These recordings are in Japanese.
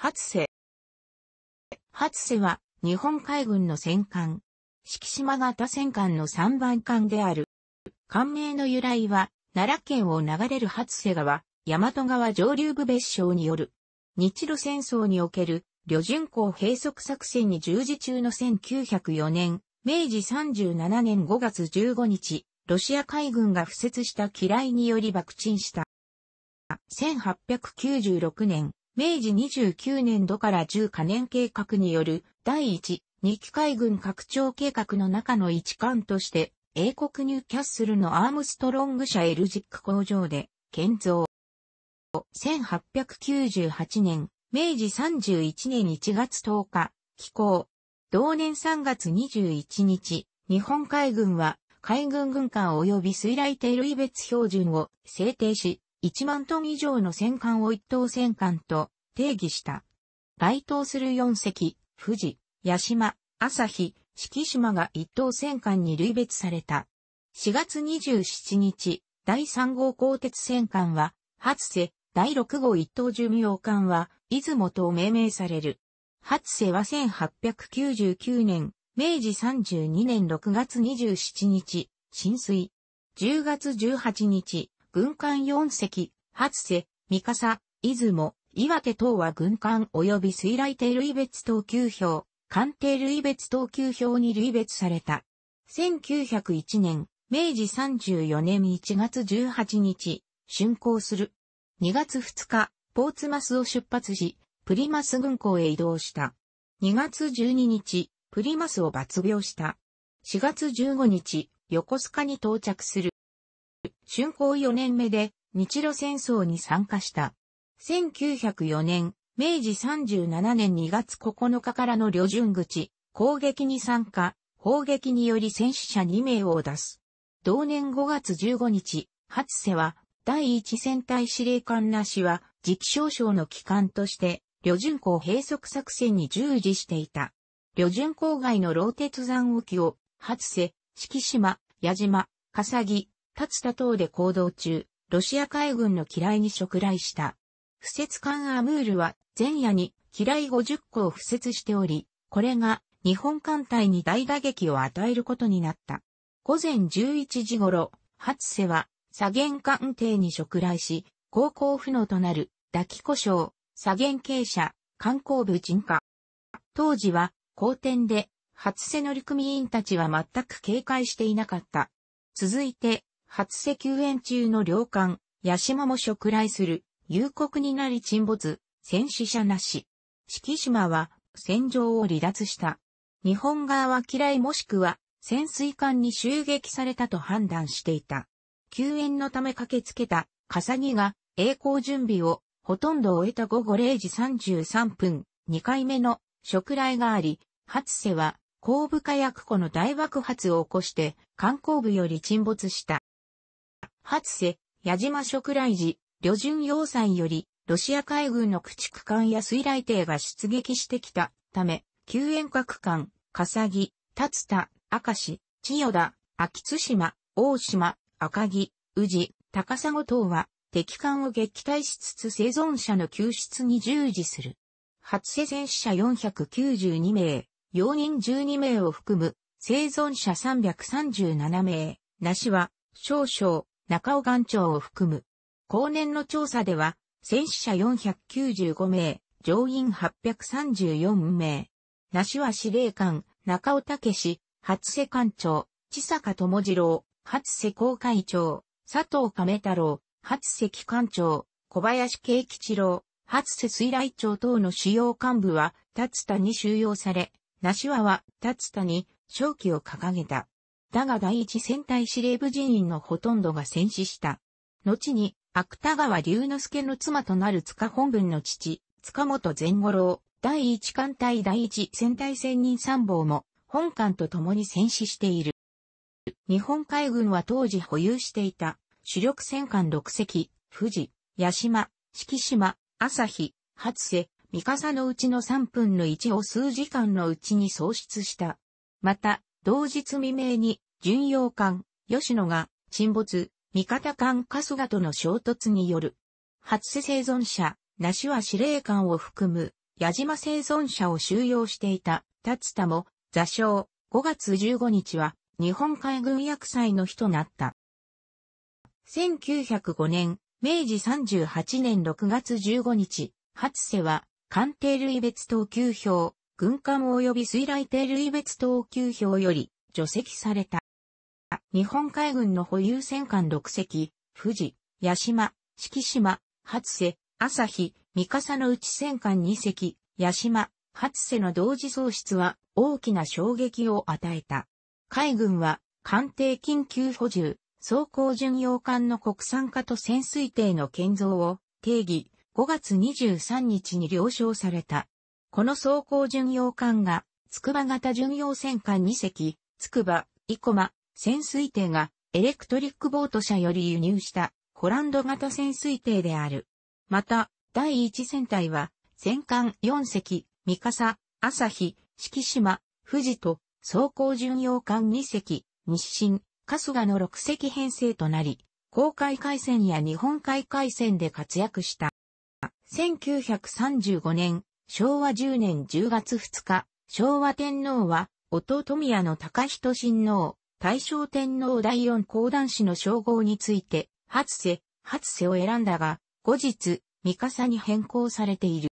初瀬。初瀬は、日本海軍の戦艦。四季島型戦艦の三番艦である。艦名の由来は、奈良県を流れる初瀬川、大和川上流部別省による。日露戦争における、旅順港閉塞作戦に従事中の1904年、明治37年5月15日、ロシア海軍が付設した機雷により爆沈した。1896年、明治29年度から10可年計画による第1、2機海軍拡張計画の中の一環として、英国ニューキャッスルのアームストロング社エルジック工場で建造。1898年、明治31年1月10日、寄港。同年3月21日、日本海軍は海軍軍艦及び水雷艇類別標準を制定し、1万トン以上の戦艦を一等戦艦と定義した。該当する4隻、富士、八島、朝日、四季島が一等戦艦に類別された。4月27日、第3号鋼鉄戦艦は、初瀬、第6号一等寿命艦は、出雲と命名される。初瀬は1899年、明治32年6月27日、浸水。10月18日、軍艦4隻、初瀬、三笠、出雲、岩手等は軍艦及び水雷艇類別等級表、艦艇類別等級表に類別された。1901年、明治34年1月18日、竣工する。2月2日、ポーツマスを出発し、プリマス軍港へ移動した。2月12日、プリマスを抜病した。4月15日、横須賀に到着する。春工4年目で日露戦争に参加した。1904年、明治37年2月9日からの旅順口、攻撃に参加、砲撃により戦死者2名を出す。同年5月15日、初瀬は、第一戦隊司令官なしは、時期少々の機関として、旅順港閉塞作戦に従事していた。旅順港外のローテ山沖を、初瀬、敷島、矢島、笠木、立田等で行動中、ロシア海軍の機雷に触雷した。不設艦アムールは前夜に機雷50個を敷設しており、これが日本艦隊に大打撃を与えることになった。午前11時頃、初瀬は左舷艦艇に触雷し、航行不能となる抱き故障、左舷傾斜、観光部沈下。当時は、好天で、初瀬乗組員たちは全く警戒していなかった。続いて、初石園中の領艦、ヤシマも食来する、夕刻になり沈没、戦死者なし。四季島は、戦場を離脱した。日本側は嫌いもしくは、潜水艦に襲撃されたと判断していた。救援のため駆けつけた、笠木が、栄光準備を、ほとんど終えた午後0時33分、2回目の、食来があり、初瀬は、後部火薬庫の大爆発を起こして、観光部より沈没した。初瀬、矢島食来寺、旅順要塞より、ロシア海軍の駆逐艦や水雷艇が出撃してきたため、救援各艦、笠木、竜田、赤石、千代田、秋津島、大島、赤城、宇治、高砂等は、敵艦を撃退しつつ生存者の救出に従事する。初世戦死者492名、容認12名を含む、生存者337名、なしは、少々、中尾岩長を含む。後年の調査では、戦死者495名、乗員834名。梨は司令官、中尾武史、初瀬艦長、千坂智次郎、初瀬公会長、佐藤亀太郎、初瀬機関長、小林慶吉郎、初瀬水来長等の主要幹部は、立田に収容され、梨和は立田に正気を掲げた。だが第一戦隊司令部人員のほとんどが戦死した。後に、芥川龍之介の妻となる塚本文の父、塚本善五郎、第一艦隊第一戦隊戦人参謀も、本艦と共に戦死している。日本海軍は当時保有していた、主力戦艦6隻、富士、八島、四季島、朝日、初瀬、三笠のうちの3分の1を数時間のうちに喪失した。また、同日未明に、巡洋艦、吉野が、沈没、味方艦春日との衝突による。初瀬生存者、なしは司令官を含む、矢島生存者を収容していた、達田も、座礁、5月15日は、日本海軍役祭の日となった。1905年、明治38年6月15日、初瀬は、艦艇類別等級表、軍艦及び水雷艇類別等級表より除籍された。日本海軍の保有戦艦6隻、富士、八島、四季島、初瀬、朝日、三笠の内戦艦2隻、八島、初瀬の同時喪失は大きな衝撃を与えた。海軍は艦艇緊急補充、装甲巡洋艦の国産化と潜水艇の建造を定義5月23日に了承された。この走行巡洋艦が、筑波型巡洋戦艦2隻、筑波、生駒、潜水艇が、エレクトリックボート社より輸入した、ホランド型潜水艇である。また、第1戦隊は、戦艦4隻、三笠、朝日、四季島、富士と、走行巡洋艦2隻、日清、春日の6隻編成となり、公海海戦や日本海海戦で活躍した。1935年、昭和10年10月2日、昭和天皇は、弟宮の高人親王、大正天皇第四皇男子の称号について、初瀬、初瀬を選んだが、後日、三笠に変更されている。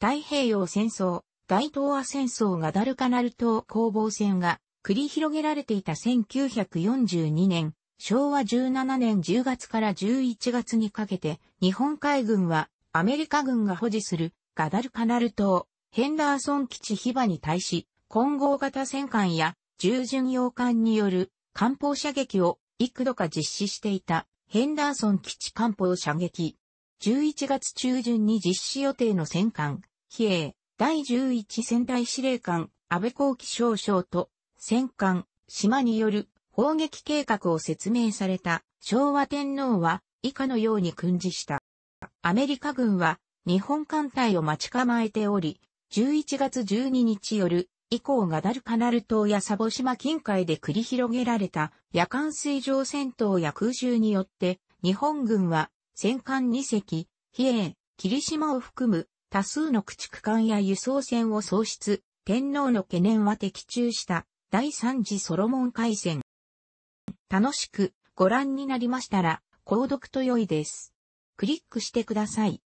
太平洋戦争、大東亜戦争がダルカナル島攻防戦が繰り広げられていた1942年、昭和17年10月から11月にかけて、日本海軍はアメリカ軍が保持するガダルカナル島、ヘンダーソン基地ヒバに対し、混合型戦艦や従巡洋艦による艦砲射撃を幾度か実施していたヘンダーソン基地艦砲射撃。11月中旬に実施予定の戦艦、比叡第11戦隊司令官安倍光輝少将と戦艦島による砲撃計画を説明された昭和天皇は以下のように訓示した。アメリカ軍は日本艦隊を待ち構えており、11月12日夜、以降ガダルカナル島やサボ島近海で繰り広げられた夜間水上戦闘や空襲によって、日本軍は戦艦2隻、比叡、霧島を含む多数の駆逐艦や輸送船を喪失、天皇の懸念は的中した第三次ソロモン海戦。楽しくご覧になりましたら、購読と良いです。クリックしてください。